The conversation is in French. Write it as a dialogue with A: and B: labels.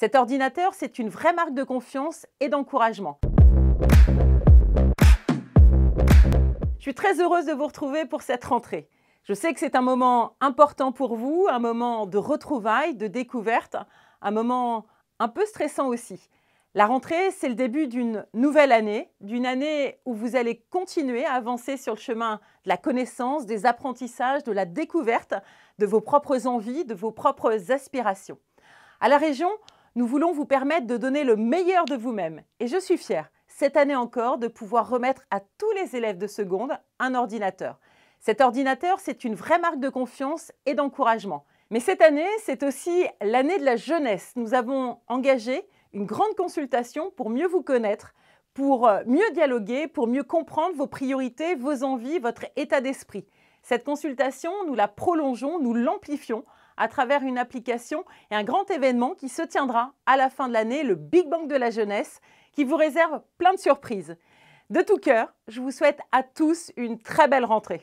A: Cet ordinateur, c'est une vraie marque de confiance et d'encouragement. Je suis très heureuse de vous retrouver pour cette rentrée. Je sais que c'est un moment important pour vous, un moment de retrouvailles, de découvertes, un moment un peu stressant aussi. La rentrée, c'est le début d'une nouvelle année, d'une année où vous allez continuer à avancer sur le chemin de la connaissance, des apprentissages, de la découverte de vos propres envies, de vos propres aspirations. À la région, nous voulons vous permettre de donner le meilleur de vous-même. Et je suis fière, cette année encore, de pouvoir remettre à tous les élèves de seconde un ordinateur. Cet ordinateur, c'est une vraie marque de confiance et d'encouragement. Mais cette année, c'est aussi l'année de la jeunesse. Nous avons engagé une grande consultation pour mieux vous connaître, pour euh, mieux dialoguer, pour mieux comprendre vos priorités, vos envies, votre état d'esprit. Cette consultation, nous la prolongeons, nous l'amplifions à travers une application et un grand événement qui se tiendra à la fin de l'année, le Big Bang de la jeunesse, qui vous réserve plein de surprises. De tout cœur, je vous souhaite à tous une très belle rentrée.